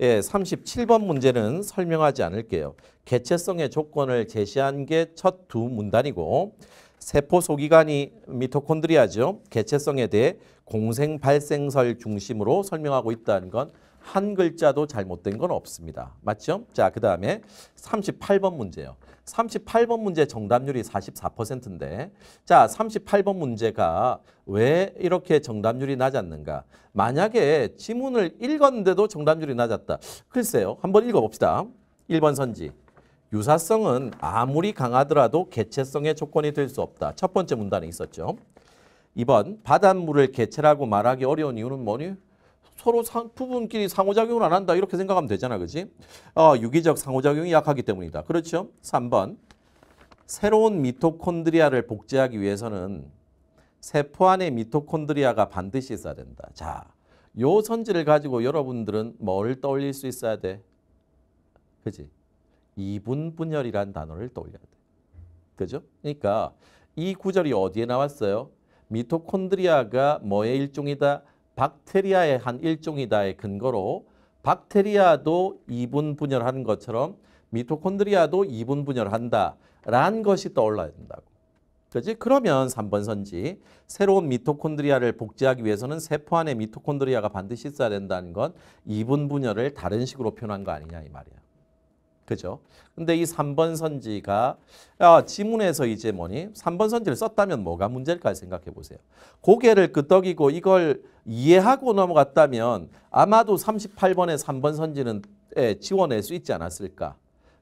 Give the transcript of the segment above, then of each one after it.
예, 37번 문제는 설명하지 않을게요. 개체성의 조건을 제시한 게 첫 두 문단이고 세포 소기관이 미토콘드리아죠. 개체성에 대해 공생 발생설 중심으로 설명하고 있다는 건 한 글자도 잘못된 건 없습니다. 맞죠? 자, 그 다음에 38번 문제요. 38번 문제 정답률이 44%인데 자 38번 문제가 왜 이렇게 정답률이 낮았는가 만약에 지문을 읽었는데도 정답률이 낮았다 글쎄요 한번 읽어봅시다 1번 선지 유사성은 아무리 강하더라도 개체성의 조건이 될 수 없다 첫 번째 문단에 있었죠 2번 바닷물을 개체라고 말하기 어려운 이유는 뭐니? 서로 상, 부분끼리 상호작용을 안 한다 이렇게 생각하면 되잖아. 그지? 어, 유기적 상호작용이 약하기 때문이다. 그렇죠? 3번 새로운 미토콘드리아를 복제하기 위해서는 세포 안에 미토콘드리아가 반드시 있어야 된다. 자, 요 선지를 가지고 여러분들은 뭘 떠올릴 수 있어야 돼? 그지? 이분분열이란 단어를 떠올려야 돼. 그죠? 그러니까 이 구절이 어디에 나왔어요? 미토콘드리아가 뭐의 일종이다? 박테리아의 한 일종이다의 근거로 박테리아도 이분 분열하는 것처럼 미토콘드리아도 이분 분열한다라는 것이 떠올라야 된다고. 그지? 그러면 3번 선지 새로운 미토콘드리아를 복제하기 위해서는 세포 안에 미토콘드리아가 반드시 있어야 된다는 건 이분 분열을 다른 식으로 표현한 거 아니냐 이 말이야. 그죠? 근데 이 3번 선지가 아, 지문에서 이제 뭐니? 3번 선지를 썼다면 뭐가 문제일까 생각해 보세요. 고개를 끄덕이고 이걸 이해하고 넘어갔다면 아마도 38번의 3번 선지는 예, 지원할 수 있지 않았을까?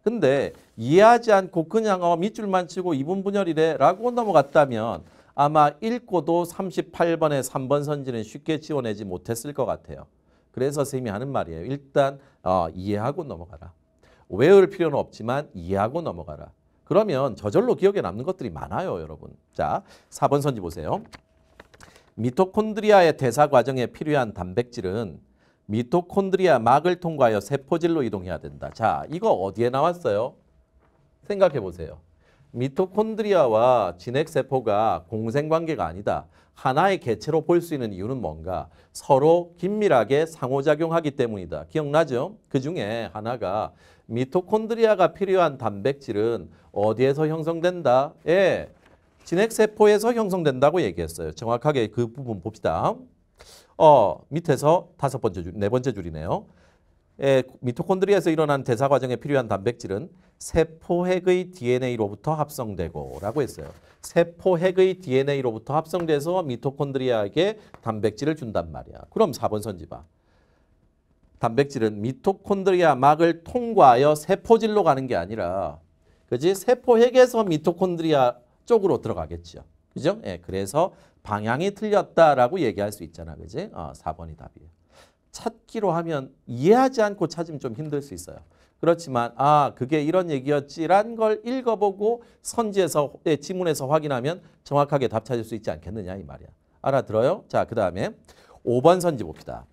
근데 이해하지 않고 그냥 어, 밑줄만 치고 이분 분열이래 라고 넘어갔다면 아마 읽고도 38번의 3번 선지는 쉽게 지원하지 못했을 것 같아요. 그래서 쌤이 하는 말이에요. 일단 어, 이해하고 넘어가라. 외울 필요는 없지만 이해하고 넘어가라. 그러면 저절로 기억에 남는 것들이 많아요, 여러분. 자, 4번 선지 보세요. 미토콘드리아의 대사 과정에 필요한 단백질은 미토콘드리아 막을 통과하여 세포질로 이동해야 된다. 자, 이거 어디에 나왔어요? 생각해 보세요. 미토콘드리아와 진핵세포가 공생관계가 아니다. 하나의 개체로 볼 수 있는 이유는 뭔가? 서로 긴밀하게 상호작용하기 때문이다. 기억나죠? 그 중에 하나가 미토콘드리아가 필요한 단백질은 어디에서 형성된다? 예, 진핵세포에서 형성된다고 얘기했어요. 정확하게 그 부분 봅시다. 어, 밑에서 다섯 번째 줄, 네 번째 줄이네요. 예, 미토콘드리아에서 일어난 대사 과정에 필요한 단백질은 세포핵의 DNA로부터 합성되고 라고 했어요. 세포핵의 DNA로부터 합성돼서 미토콘드리아에게 단백질을 준단 말이야. 그럼 4번 선지 봐. 단백질은 미토콘드리아 막을 통과하여 세포질로 가는 게 아니라 그지 세포핵에서 미토콘드리아 쪽으로 들어가겠죠. 그죠? 예, 그래서 방향이 틀렸다라고 얘기할 수 있잖아. 그지? 어, 4번이 답이에요. 찾기로 하면 이해하지 않고 찾으면 좀 힘들 수 있어요. 그렇지만 아 그게 이런 얘기였지란 걸 읽어보고 선지에서 예, 지문에서 확인하면 정확하게 답 찾을 수 있지 않겠느냐 이 말이야. 알아들어요? 자그 다음에 5번 선지 봅시다.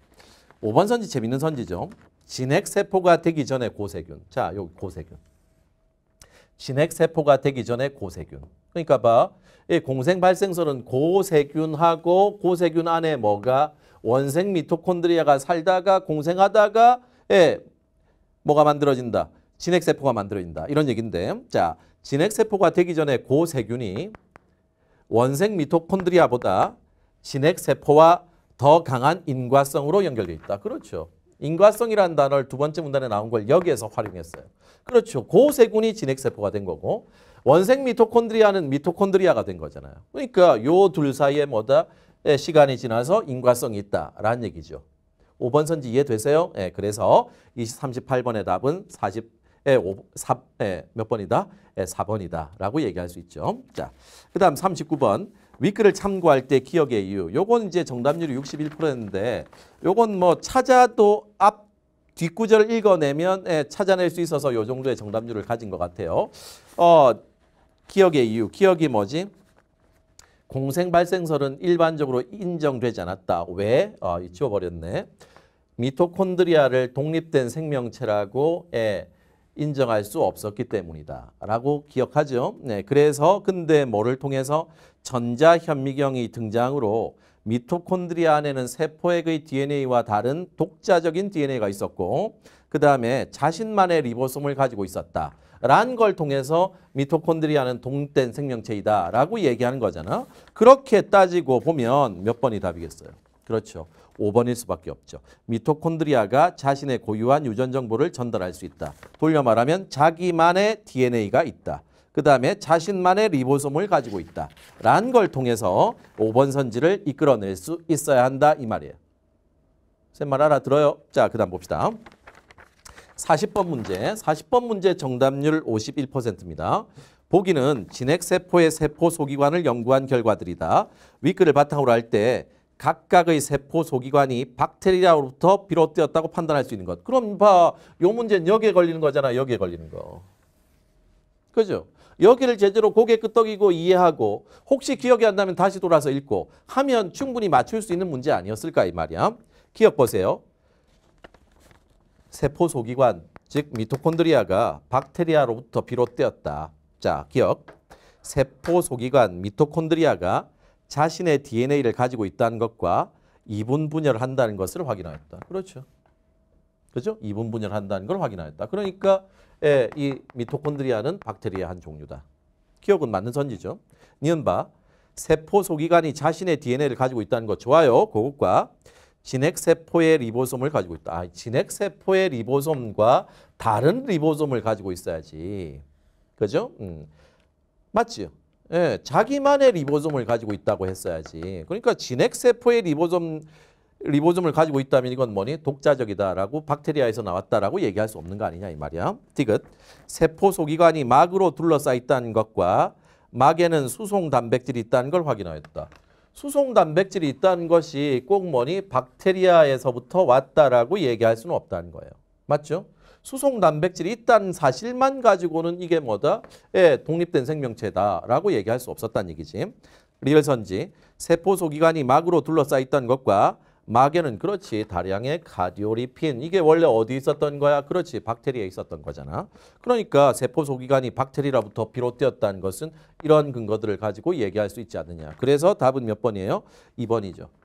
5번 선지 재밌는 선지죠. 진핵세포가 되기 전에 고세균. 자, 여기 고세균. 진핵세포가 되기 전에 고세균. 그러니까 봐. 이 공생 발생설은 고세균하고 고세균 안에 뭐가 원생 미토콘드리아가 살다가 공생하다가 예, 뭐가 만들어진다. 진핵세포가 만들어진다. 이런 얘기인데. 자, 진핵세포가 되기 전에 고세균이 원생 미토콘드리아보다 진핵세포와 더 강한 인과성으로 연결돼 있다. 그렇죠. 인과성이라는 단어를 두 번째 문단에 나온 걸 여기에서 활용했어요. 그렇죠. 고세군이 진핵세포가 된 거고 원색 미토콘드리아는 미토콘드리아가 된 거잖아요. 그러니까 요 둘 사이에 뭐다? 예, 시간이 지나서 인과성이 있다라는 얘기죠. 5번 선지 이해되세요? 예, 그래서 38번의 답은 40, 예, 5, 4, 예, 몇 번이다? 예, 4번이다 라고 얘기할 수 있죠. 자, 그 다음 39번 위크를 참고할 때 기억의 이유. 요건 이제 정답률이 6 1였데 요건 뭐 찾아도 앞 뒷구절을 읽어내면 예, 찾아낼 수 있어서 요 정도의 정답률을 가진 것 같아요. 어, 기억의 이유. 기억이 뭐지? 공생 발생설은 일반적으로 인정되지 않았다. 왜? 어, 지워버렸네. 미토콘드리아를 독립된 생명체라고 예, 인정할 수 없었기 때문이다. 라고 기억하죠. 네, 그래서 근데 뭐를 통해서 전자현미경이 등장으로 미토콘드리아 안에는 세포액의 DNA와 다른 독자적인 DNA가 있었고 그 다음에 자신만의 리보솜을 가지고 있었다. 라는 걸 통해서 미토콘드리아는 동된 생명체이다 라고 얘기하는 거잖아. 그렇게 따지고 보면 몇 번이 답이겠어요? 그렇죠. 5번일 수밖에 없죠. 미토콘드리아가 자신의 고유한 유전 정보를 전달할 수 있다. 돌려 말하면 자기만의 DNA가 있다. 그 다음에 자신만의 리보솜을 가지고 있다. 라는 걸 통해서 5번 선지를 이끌어낼 수 있어야 한다. 이 말이에요. 쌤말 알아들어요? 자, 그 다음 봅시다. 40번 문제. 40번 문제 정답률 51%입니다. 보기는 진핵세포의 세포 소기관을 연구한 결과들이다. 위크를 바탕으로 할때 각각의 세포 소기관이 박테리아로부터 비롯되었다고 판단할 수 있는 것. 그럼 봐, 요 문제는 여기에 걸리는 거잖아. 여기에 걸리는 거. 그죠? 여기를 제대로 고개 끄덕이고 이해하고 혹시 기억이 안 나면 다시 돌아서 읽고 하면 충분히 맞출 수 있는 문제 아니었을까 이 말이야. 기억 보세요. 세포 소기관 즉 미토콘드리아가 박테리아로부터 비롯되었다. 자 기억. 세포 소기관 미토콘드리아가 자신의 DNA를 가지고 있다는 것과 이분 분열을 한다는 것을 확인하였다. 그렇죠. 그죠 이분 분열을 한다는 걸 확인하였다. 그러니까 예, 이 미토콘드리아는 박테리아 한 종류다. 기억은 맞는 선지죠. 니은바 세포 소기관이 자신의 DNA를 가지고 있다는 것 좋아요. 그것과 진핵세포의 리보솜을 가지고 있다. 아, 진핵세포의 리보솜과 다른 리보솜을 가지고 있어야지. 그죠? 음. 맞지요? 예, 자기만의 리보솜을 가지고 있다고 했어야지. 그러니까 진핵세포의 리보솜, 리보솜을 가지고 있다면 이건 뭐니? 독자적이다라고 박테리아에서 나왔다라고 얘기할 수 없는 거 아니냐 이 말이야. 디귿. 세포 소기관이 막으로 둘러싸있다는 것과 막에는 수송 단백질이 있다는 걸 확인하였다. 수송 단백질이 있다는 것이 꼭 뭐니? 박테리아에서부터 왔다라고 얘기할 수는 없다는 거예요. 맞죠? 수송 단백질이 있다는 사실만 가지고는 이게 뭐다? 예, 독립된 생명체다라고 얘기할 수 없었다는 얘기지. 리얼선지 세포 소기관이 막으로 둘러싸있던 것과 막에는 그렇지 다량의 가디오리핀 이게 원래 어디 있었던 거야? 그렇지 박테리아에 있었던 거잖아. 그러니까 세포 소기관이 박테리아부터 비롯되었다는 것은 이런 근거들을 가지고 얘기할 수 있지 않느냐. 그래서 답은 몇 번이에요? 2번이죠.